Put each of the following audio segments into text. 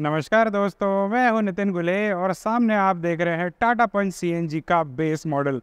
नमस्कार दोस्तों मैं हूं नितिन गुले और सामने आप देख रहे हैं टाटा पंच सी का बेस मॉडल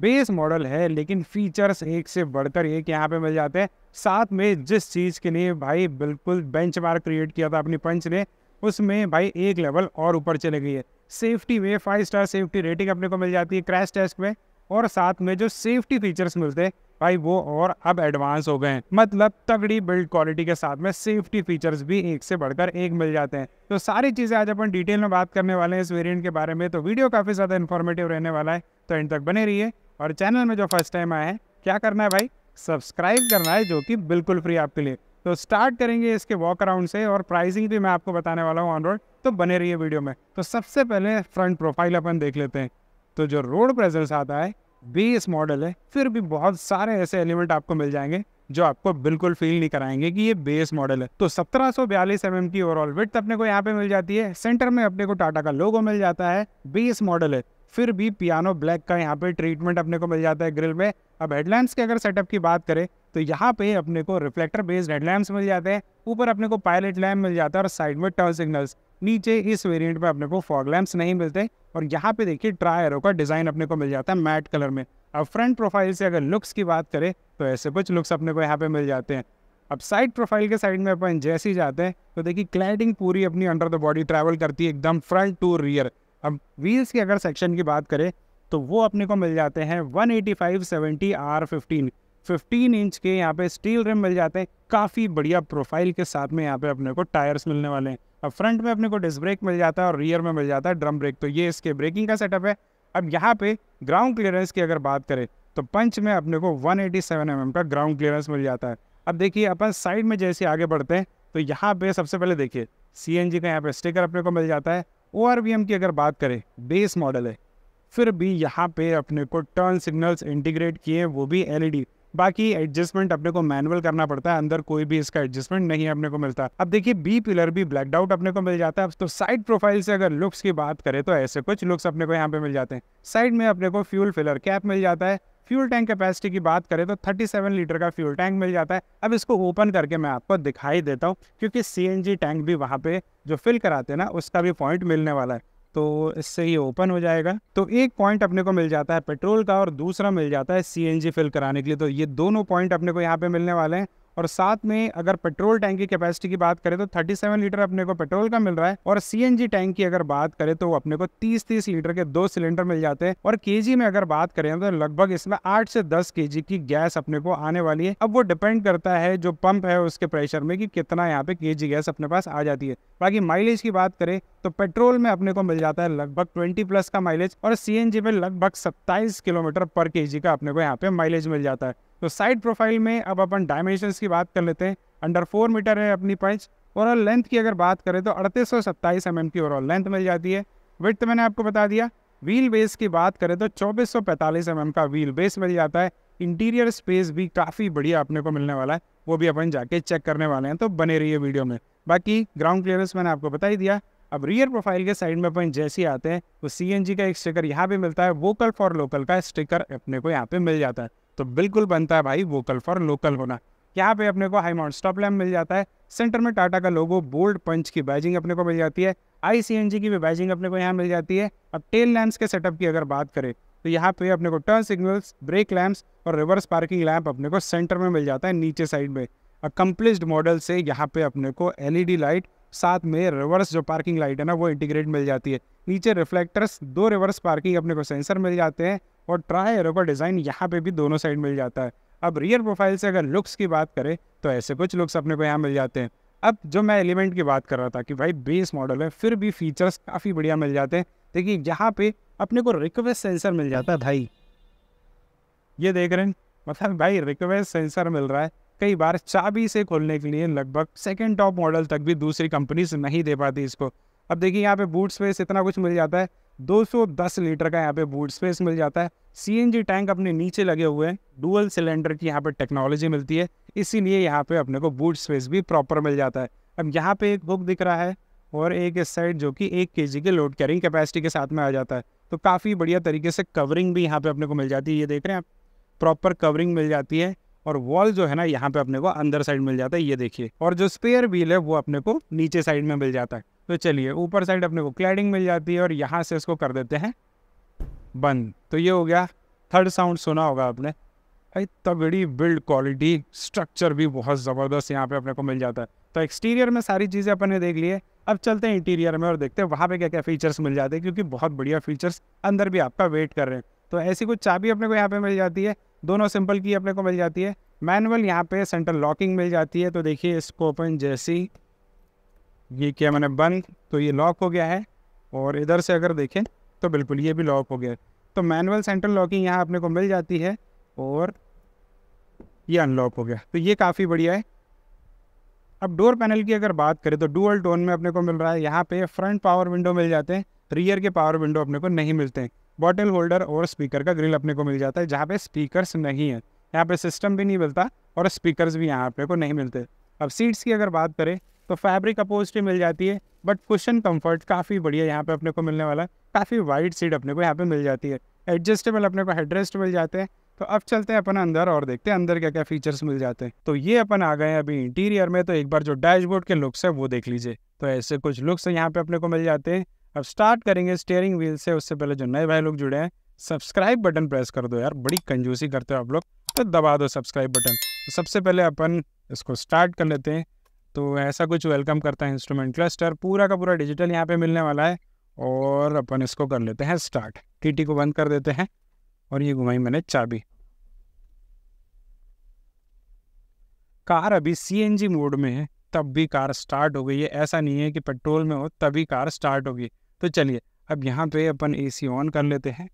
बेस मॉडल है लेकिन फीचर्स एक से बढ़कर एक यहाँ पे मिल जाते हैं साथ में जिस चीज़ के लिए भाई बिल्कुल बेंच क्रिएट किया था अपनी पंच ने उसमें भाई एक लेवल और ऊपर चले गई है सेफ्टी में फाइव स्टार सेफ्टी रेटिंग अपने को मिल जाती है क्रैश टेस्ट में और साथ में जो सेफ्टी फीचर्स मिलते हैं भाई वो और अब एडवांस हो गए हैं मतलब तगड़ी बिल्ड क्वालिटी के साथ में सेफ्टी फीचर्स भी एक से बढ़कर एक मिल जाते हैं तो सारी चीज़ें आज अपन डिटेल में बात करने वाले हैं इस वेरियंट के बारे में तो वीडियो काफ़ी ज़्यादा इन्फॉर्मेटिव रहने वाला है तो इन तक बने रही और चैनल में जो फर्स्ट टाइम आए हैं क्या करना है भाई सब्सक्राइब करना है जो कि बिल्कुल फ्री आपके लिए तो स्टार्ट करेंगे इसके वॉक अराउंड से और प्राइसिंग भी मैं आपको बताने वाला हूँ ऑन रोड तो बने रहिए वीडियो में तो सबसे पहले फ्रंट प्रोफाइल अपन देख लेते हैं तो जो रोड प्रेजेंस आता है बेस मॉडल है फिर भी बहुत सारे ऐसे एलिमेंट आपको मिल जाएंगे जो आपको बिल्कुल फील नहीं कराएंगे कि ये बेस मॉडल है तो सत्रह सौ बयालीस एम एम की ओवरऑल विथ अपने को यहाँ पे मिल जाती है सेंटर में अपने को टाटा का लोगो मिल जाता है बेस मॉडल है फिर भी पियानो ब्लैक का यहाँ पे ट्रीटमेंट अपने को मिल जाता है ग्रिल में अब हेडलैम्प्स के अगर सेटअप की बात करें तो यहाँ पे अपने को रिफ्लेक्टर बेस्ड हेडलैम्प्स मिल जाते हैं ऊपर अपने को पायलट लैम्प मिल जाता है और साइड में टर्न सिग्नल्स नीचे इस वेरिएंट में अपने को फॉग लैम्प्स नहीं मिलते और यहाँ पे देखिए ट्राई एरो का डिज़ाइन अपने को मिल जाता है मैट कलर में अब फ्रंट प्रोफाइल से अगर लुक्स की बात करें तो ऐसे कुछ लुक्स अपने को यहाँ पे मिल जाते हैं अब साइड प्रोफाइल के साइड में अपन जैसे ही जाते हैं तो देखिए क्लैडिंग पूरी अपनी अंडर द बॉडी ट्रैवल करती है एकदम फ्रंट टू रियर अब व्हील्स की अगर सेक्शन की बात करें तो वो अपने को मिल जाते हैं one eighty five seventy R fifteen fifteen inch के यहाँ पे स्टील रिम मिल जाते हैं काफ़ी बढ़िया प्रोफाइल के साथ में यहाँ पे अपने को टायर्स मिलने वाले हैं अब फ्रंट में अपने को डिस्क ब्रेक मिल जाता है और रियर में मिल जाता है ड्रम ब्रेक तो ये इसके ब्रेकिंग का सेटअप है अब यहाँ पे ग्राउंड क्लियरेंस की अगर बात करें तो पंच में अपने को 187 एटी mm का ग्राउंड क्लियरेंस मिल जाता है अब देखिए अपन साइड में जैसे आगे बढ़ते हैं तो यहाँ पे सबसे पहले देखिए सी का यहाँ पे स्टिकर अपने को मिल जाता है ओ की अगर बात करें बेस मॉडल है फिर भी यहाँ पे अपने को टर्न सिग्नल्स इंटीग्रेट किए वो भी एल बाकी एडजस्टमेंट अपने को मैनुअल करना पड़ता है अंदर कोई भी इसका एडजस्टमेंट नहीं अपने को मिलता अब देखिए बी पिलर भी ब्लैकड आउट अपने को मिल जाता है तो साइड प्रोफाइल से अगर लुक्स की बात करें तो ऐसे कुछ लुक्स अपने को यहाँ पे मिल जाते हैं साइड में अपने को फ्यूल फिलर कैप मिल जाता है फ्यूल टैंक कैपेसिटी की बात करें तो 37 लीटर का फ्यूल टैंक मिल जाता है अब इसको ओपन करके मैं आपको दिखाई देता हूँ क्योंकि सी टैंक भी वहाँ पे जो फिल कराते हैं ना उसका भी पॉइंट मिलने वाला है तो इससे ये ओपन हो जाएगा तो एक पॉइंट अपने को मिल जाता है पेट्रोल का और दूसरा मिल जाता है सी फिल कराने के लिए तो ये दोनों पॉइंट अपने को यहाँ पे मिलने वाले हैं और साथ में अगर पेट्रोल टैंक की कैपेसिटी की बात करें तो 37 लीटर अपने को पेट्रोल का मिल रहा है और सी टैंक की अगर बात करें तो अपने को 30-30 लीटर के दो सिलेंडर मिल जाते हैं और केजी में अगर बात करें तो लगभग इसमें 8 से 10 केजी की गैस अपने को आने वाली है अब वो डिपेंड करता है जो पंप है उसके प्रेशर में कि कितना यहाँ पे के गैस अपने पास आ जाती है बाकी माइलेज की बात करें तो पेट्रोल में अपने को मिल जाता है लगभग ट्वेंटी प्लस का माइलेज और सी में लगभग सत्ताईस किलोमीटर पर के का अपने को यहाँ पे माइलेज मिल जाता है तो साइड प्रोफाइल में अब अपन डायमेंशंस की बात कर लेते हैं अंडर फोर मीटर है अपनी पंच ओवरऑल लेंथ की अगर बात करें तो अड़तीस सौ सत्ताईस एम mm एम की ओवरऑल लेंथ मिल जाती है विथ तो मैंने आपको बता दिया व्हील बेस की बात करें तो चौबीस सौ पैंतालीस एम mm एम का व्हील बेस मिल जाता है इंटीरियर स्पेस भी काफ़ी बढ़िया अपने को मिलने वाला है वो भी अपन जाके चेक करने वाले हैं तो बने है वीडियो में बाकी ग्राउंड क्लियरेंस मैंने आपको बता ही दिया अब रियर प्रोफाइल के साइड में अपन जैसे ही आते हैं तो सी का एक स्टिकर यहाँ पे मिलता है वोकल फॉर लोकल का स्टिकर अपने को यहाँ पे मिल जाता है तो बिल्कुल बनता है भाई वोकल फॉर लोकल होना यहाँ पे अपने को हाई माउंट स्टॉप लैम्प मिल जाता है सेंटर में टाटा का लोगो बोल्ड पंच की बैजिंग अपने को मिल जाती है आई की भी बैजिंग अपने को यहाँ मिल जाती है अब टेल लैम्प्स के सेटअप की अगर बात करें तो यहाँ पे अपने को टर्न सिग्नल्स ब्रेक लैम्प्स और रिवर्स पार्किंग लैम्प अपने को सेंटर में मिल जाता है नीचे साइड में अकम्प्लिश्ड मॉडल से यहाँ पे अपने को एलईडी लाइट साथ में रिवर्स जो पार्किंग लाइट है ना वो इंटीग्रेट मिल जाती है नीचे रिफ्लेक्टर्स दो रिवर्स पार्किंग अपने को सेंसर मिल जाते हैं और ट्राई एरो डिज़ाइन यहाँ पे भी दोनों साइड मिल जाता है अब रियर प्रोफाइल से अगर लुक्स की बात करें तो ऐसे कुछ लुक्स अपने को यहाँ मिल जाते हैं अब जो मैं एलिमेंट की बात कर रहा था कि भाई बेस मॉडल है फिर भी फीचर्स काफ़ी बढ़िया मिल जाते हैं देखिए यहाँ पे अपने को रिक्वेस्ट सेंसर मिल जाता है भाई ये देख रहे हैं मतलब भाई रिक्वेस्ट सेंसर मिल रहा है कई बार चाबी से खोलने के लिए लगभग सेकेंड टॉप मॉडल तक भी दूसरी कंपनीज नहीं दे पाती इसको अब देखिए यहाँ पे बूट स्पेस इतना कुछ मिल जाता है 210 लीटर का यहाँ पे बूट स्पेस मिल जाता है सीएनजी टैंक अपने नीचे लगे हुए हैं डुअल सिलेंडर की यहाँ पे टेक्नोलॉजी मिलती है इसीलिए यहाँ पे अपने को बूट स्पेस भी प्रॉपर मिल जाता है अब यहाँ पे एक बुक दिख रहा है और एक इस साइड जो कि एक के के लोड कैरिंग कैपेसिटी के साथ में आ जाता है तो काफ़ी बढ़िया तरीके से कवरिंग भी यहाँ पे अपने को मिल जाती है ये देख रहे हैं आप प्रॉपर कवरिंग मिल जाती है और वॉल जो है ना यहाँ पे अपने को अंदर साइड मिल जाता है ये देखिए और जो स्पेयर व्हील है वो अपने को नीचे साइड में मिल जाता है तो चलिए ऊपर साइड अपने को क्लाइडिंग मिल जाती है और यहाँ से इसको कर देते हैं बंद तो ये हो गया थर्ड साउंड सुना होगा आपने भाई तगड़ी बिल्ड क्वालिटी स्ट्रक्चर भी बहुत ज़बरदस्त यहाँ पे अपने को मिल जाता है तो एक्सटीरियर में सारी चीज़ें अपन ने देख ली है अब चलते हैं इंटीरियर में और देखते हैं वहाँ पे क्या क्या फीचर्स मिल जाते हैं क्योंकि बहुत बढ़िया फीचर्स अंदर भी आपका वेट कर रहे हैं तो ऐसी कुछ चाबी अपने को यहाँ पे मिल जाती है दोनों सिंपल की अपने को मिल जाती है मैनुअल यहाँ पे सेंटर लॉकिंग मिल जाती है तो देखिए इसको ओपन जैसी ये क्या मैंने बंद तो ये लॉक हो गया है और इधर से अगर देखें तो बिल्कुल ये भी लॉक हो गया तो मैनुअल सेंटर लॉकिंग यहाँ अपने को मिल जाती है और ये अनलॉक हो गया तो ये काफ़ी बढ़िया है अब डोर पैनल की अगर बात करें तो डुअल टोन में अपने को मिल रहा है यहाँ पे फ्रंट पावर विंडो मिल जाते हैं रियर के पावर विंडो अपने को नहीं मिलते हैं बॉटल होल्डर और स्पीकर का ग्रिल अपने को मिल जाता है जहाँ पे स्पीकर्स नहीं है यहाँ पे सिस्टम भी नहीं मिलता और स्पीकर्स भी यहाँ अपने को नहीं मिलते अब सीट्स की अगर बात करें तो फैब्रिक अपोजिट मिल जाती है बट कुशन कंफर्ट काफ़ी बढ़िया यहाँ पे अपने को मिलने वाला है काफ़ी वाइड सीट अपने को यहाँ पे मिल जाती है एडजस्टेबल अपने को हेडरेस्ट मिल जाते हैं तो अब चलते हैं अपन अंदर और देखते हैं अंदर क्या क्या फीचर्स मिल जाते हैं तो ये अपन आ गए अभी इंटीरियर में तो एक बार जो डैशबोर्ड के लुक्स है वो देख लीजिए तो ऐसे कुछ लुक्स यहाँ पे अपने को मिल जाते हैं अब स्टार्ट करेंगे स्टेयरिंग व्हील से उससे पहले जो नए भाई लोग जुड़े हैं सब्सक्राइब बटन प्रेस कर दो यार बड़ी कंजूसी करते हो आप लोग तो दबा दो सब्सक्राइब बटन तो सबसे पहले अपन इसको स्टार्ट कर लेते हैं तो ऐसा कुछ वेलकम करता है इंस्ट्रूमेंट क्लस्टर पूरा का पूरा डिजिटल यहाँ पे मिलने वाला है और अपन इसको कर लेते हैं स्टार्ट टीटी को बंद कर देते हैं और ये घुमाई मैंने चाबी कार अभी सीएनजी मोड में है तब भी कार स्टार्ट हो गई है ऐसा नहीं है कि पेट्रोल में हो तभी कार स्टार्ट होगी तो चलिए अब यहाँ पे अपन ए सी ऑन कर लेते हैं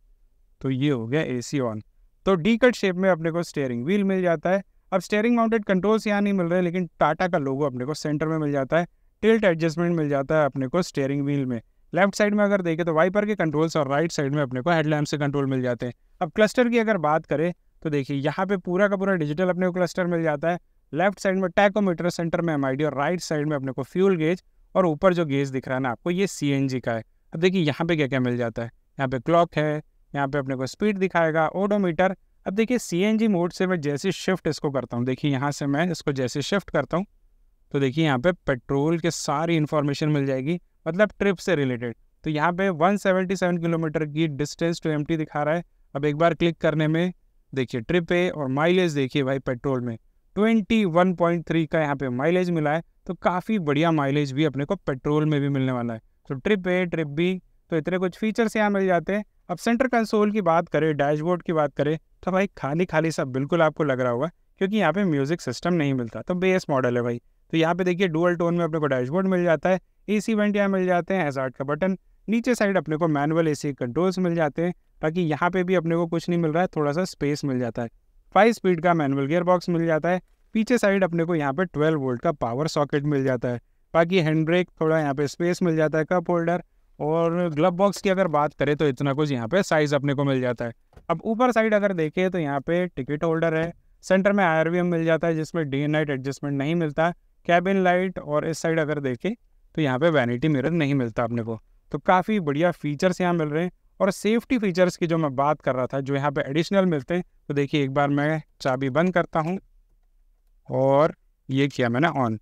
तो ये हो गया ए सी ऑन तो डी कट शेप में अपने को स्टेयरिंग व्हील मिल जाता है अब स्टेयरिंग माउंटेड कंट्रोल्स यहाँ नहीं मिल रहे लेकिन टाटा का लोगो अपने को सेंटर में मिल जाता है टिल्ट एडजस्टमेंट मिल जाता है अपने को स्टेयरिंग व्हील में लेफ्ट साइड में अगर देखें तो वाइपर के कंट्रोल्स और राइट साइड में अपने को हेडलैम्प से कंट्रोल मिल जाते हैं अब क्लस्टर की अगर बात करें तो देखिए यहाँ पे पूरा का पूरा डिजिटल अपने को क्लस्टर मिल जाता है लेफ्ट साइड में टैकोमीटर सेंटर में एम और राइट साइड में अपने को फ्यूल गेज और ऊपर जो गेज दिख रहा है ना आपको ये सी का है अब देखिए यहाँ पे क्या क्या मिल जाता है यहाँ पे क्लॉक है यहाँ पे अपने को स्पीड दिखाएगा ओडोमीटर अब देखिए सी मोड से मैं जैसे शिफ्ट इसको करता हूँ देखिए यहाँ से मैं इसको जैसे शिफ्ट करता हूँ तो देखिए यहाँ पे पेट्रोल के सारी इन्फॉर्मेशन मिल जाएगी मतलब ट्रिप से रिलेटेड तो यहाँ पे 177 किलोमीटर की डिस्टेंस टू तो एम दिखा रहा है अब एक बार क्लिक करने में देखिए ट्रिप पे और माइलेज देखिए भाई पेट्रोल में 21.3 का यहाँ पे माइलेज मिला है तो काफ़ी बढ़िया माइलेज भी अपने को पेट्रोल में भी मिलने वाला है तो ट्रिप ए ट्रिप बी तो इतने कुछ फीचर्स यहाँ मिल जाते हैं अब सेंटर कंसोल की बात करें डैशबोर्ड की बात करें तो भाई खाली खाली सब बिल्कुल आपको लग रहा होगा क्योंकि यहाँ पे म्यूज़िक सिस्टम नहीं मिलता तो बेस मॉडल है भाई तो यहाँ पे देखिए डुअल टोन में अपने को डैशबोर्ड मिल जाता है ए सी वेंट यहाँ मिल जाते हैं एजार्ट का बटन नीचे साइड अपने को मैनुअल ए सी कंट्रोल्स मिल जाते हैं ताकि यहाँ पे भी अपने को कुछ नहीं मिल रहा है थोड़ा सा स्पेस मिल जाता है फाइव स्पीड का मैनुअल गियर बॉक्स मिल जाता है पीछे साइड अपने को यहाँ पे 12 वोल्ट का पावर सॉकेट मिल जाता है बाकी हैंड ब्रेक थोड़ा यहाँ पे स्पेस मिल जाता है कप होल्डर और ग्लब बॉक्स की अगर बात करें तो इतना कुछ यहाँ पे साइज़ अपने को मिल जाता है अब ऊपर साइड अगर देखें तो यहाँ पे टिकट होल्डर है सेंटर में आई मिल जाता है जिसमें डे नाइट एडजस्टमेंट नहीं मिलता कैबिन लाइट और इस साइड अगर देखें तो यहाँ पे वैनिटी मिरर नहीं मिलता अपने को तो काफ़ी बढ़िया फीचर्स यहाँ मिल रहे हैं और सेफ्टी फीचर्स की जो मैं बात कर रहा था जो यहाँ पे एडिशनल मिलते हैं तो देखिए एक बार मैं चाबी बंद करता हूँ और ये किया मैंने ऑन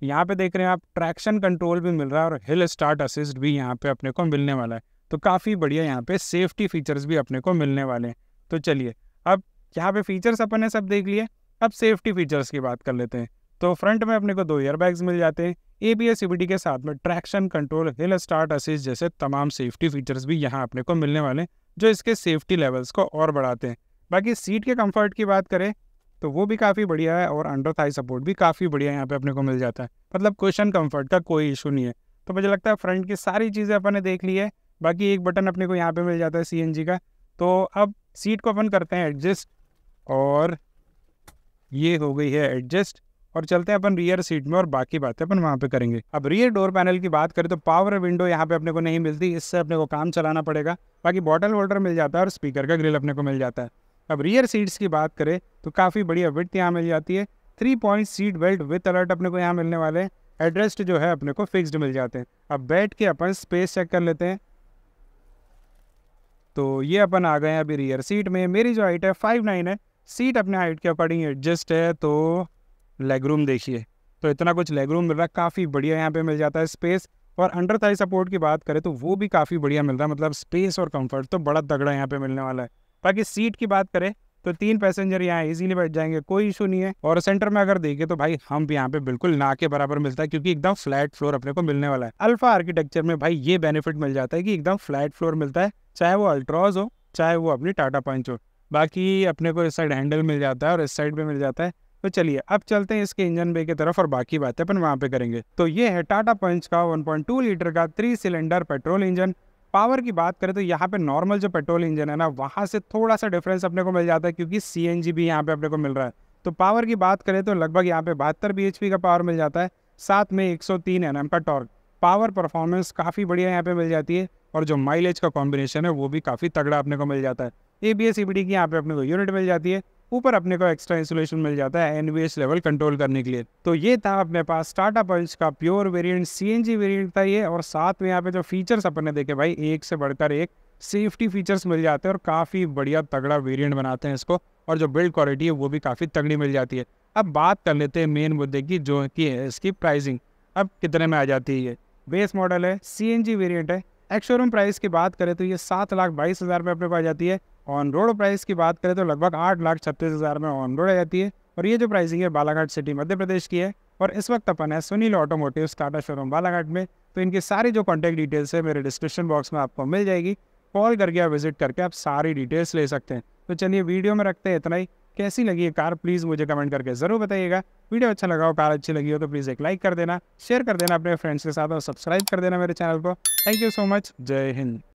तो यहाँ पे देख रहे हैं आप ट्रैक्शन कंट्रोल भी मिल रहा है और हिल स्टार्ट असिस्ट भी यहाँ पे अपने को मिलने वाला है तो काफ़ी बढ़िया यहाँ पे सेफ्टी फीचर्स भी अपने को मिलने वाले हैं तो चलिए अब यहाँ पे फीचर्स अपन ने सब देख लिए अब सेफ्टी फीचर्स की बात कर लेते हैं तो फ्रंट में अपने को दो ईयरबैग्स मिल जाते हैं ए बी एस के साथ में traction control hill start assist जैसे तमाम सेफ्टी फीचर्स भी यहाँ अपने को मिलने वाले हैं जो इसके सेफ्टी लेवल्स को और बढ़ाते हैं बाकी सीट के कम्फर्ट की बात करें तो वो भी काफ़ी बढ़िया है और अंडर थाई सपोर्ट भी काफ़ी बढ़िया यहाँ पे अपने को मिल जाता है मतलब क्वेश्चन कंफर्ट का कोई इशू नहीं है तो मुझे लगता है फ्रंट की सारी चीज़ें अपन ने देख ली है बाकी एक बटन अपने को यहाँ पे मिल जाता है सी का तो अब सीट को अपन करते हैं एडजस्ट और ये हो गई है एडजस्ट और चलते हैं अपन रियर सीट में और बाकी बातें अपन वहाँ पे करेंगे अब रियर डोर पैनल की बात करें तो पावर विंडो यहाँ पे अपने को नहीं मिलती इससे अपने को काम चलाना पड़ेगा बाकी बॉटल वॉटर मिल जाता है और स्पीकर का ग्रिल अपने को मिल जाता है अब रियर सीट्स की बात करें तो काफ़ी बढ़िया विट यहाँ मिल जाती है three point seat belt with alert अपने को यहाँ मिलने वाले हैं एड्रेस्ट जो है अपने को फिक्स्ड मिल जाते हैं अब बैठ के अपन स्पेस चेक कर लेते हैं तो ये अपन आ गए हैं अभी रियर सीट में मेरी जो हाइट है फाइव नाइन है सीट अपने हाइट के अकॉर्डिंग एडजस्ट है तो लेग रूम देखिए तो इतना कुछ लेग रूम मिल रहा है काफ़ी बढ़िया यहाँ पे मिल जाता है स्पेस और अंडर थाई सपोर्ट की बात करें तो वो भी काफ़ी बढ़िया मिल रहा है मतलब स्पेस और कम्फर्ट तो बड़ा तगड़ा यहाँ पे मिलने वाला है बाकी सीट की बात करें तो तीन पैसेंजर यहाँ इजीली बैठ जाएंगे कोई इशू नहीं है और सेंटर में अगर देखें तो भाई हम यहाँ पे बिल्कुल ना के बराबर मिलता है क्योंकि एकदम फ्लैट फ्लोर अपने को मिलने वाला है अल्फा आर्किटेक्चर में भाई ये बेनिफिट मिल जाता है कि एकदम फ्लैट फ्लोर मिलता है चाहे वो अल्ट्रॉज हो चाहे वो अपनी टाटा पंच हो बाकी अपने को इस साइड हैंडल मिल जाता है और इस साइड भी मिल जाता है तो चलिए अब चलते हैं इसके इंजन बे की तरफ और बाकी बातें अपन वहाँ पे करेंगे तो ये है टाटा पंच का 1.2 लीटर का three cylinder petrol engine power की बात करें तो यहाँ पे नॉर्मल जो पेट्रोल इंजन है ना वहाँ से थोड़ा सा डिफरेंस अपने को मिल जाता है क्योंकि सी भी यहाँ पे अपने को मिल रहा है तो पावर की बात करें तो लगभग यहाँ पे बहत्तर बी का पावर मिल जाता है साथ में 103 सौ तीन का टॉर्क पावर परफॉर्मेंस काफ़ी बढ़िया यहाँ पे मिल जाती है और जो माइलेज का कॉम्बिनेशन है वो भी काफ़ी तगड़ा अपने को मिल जाता है ए बी एस की यहाँ पे अपने को यूनिट मिल जाती है ऊपर अपने को एक्स्ट्रा इंसुलेशन मिल जाता है एन लेवल कंट्रोल करने के लिए तो ये था अपने पास स्टार्टअप पंच का प्योर वेरिएंट सीएनजी वेरिएंट था ये और साथ में यहाँ पे जो फीचर्स अपन ने देखे भाई एक से बढ़कर एक सेफ्टी फीचर्स मिल जाते हैं और काफ़ी बढ़िया तगड़ा वेरिएंट बनाते हैं इसको और जो बिल्ड क्वालिटी है वो भी काफ़ी तगड़ी मिल जाती है अब बात कर लेते हैं मेन मुद्दे की जो कि है इसकी प्राइसिंग अब कितने में आ जाती है ये बेस मॉडल है सी वेरिएंट है एक्शोरूम प्राइस की बात करें तो ये सात लाख बाईस हज़ार में अपने पास जाती है ऑन रोड प्राइस की बात करें तो लगभग आठ लाख छत्तीस हज़ार में ऑन रोड आ जाती है और ये जो प्राइसिंग है बालाघाट सिटी मध्य प्रदेश की है और इस वक्त अपन है सुनील ऑटोमोटिव टाटा शोरूम बालाघाट में तो इनकी सारी जो कॉन्टैक्ट डिटेल्स है मेरे डिस्क्रिप्शन बॉक्स में आपको मिल जाएगी कॉल करके आप विजिट करके आप सारी डिटेल्स ले सकते हैं तो चलिए वीडियो में रखते हैं इतना ही कैसी लगी है कार प्लीज़ मुझे कमेंट करके ज़रूर बताइएगा वीडियो अच्छा लगा हो कार अच्छी लगी हो तो प्लीज़ एक लाइक कर देना शेयर कर देना अपने फ्रेंड्स के साथ और सब्सक्राइब कर देना मेरे चैनल को थैंक यू सो मच जय हिंद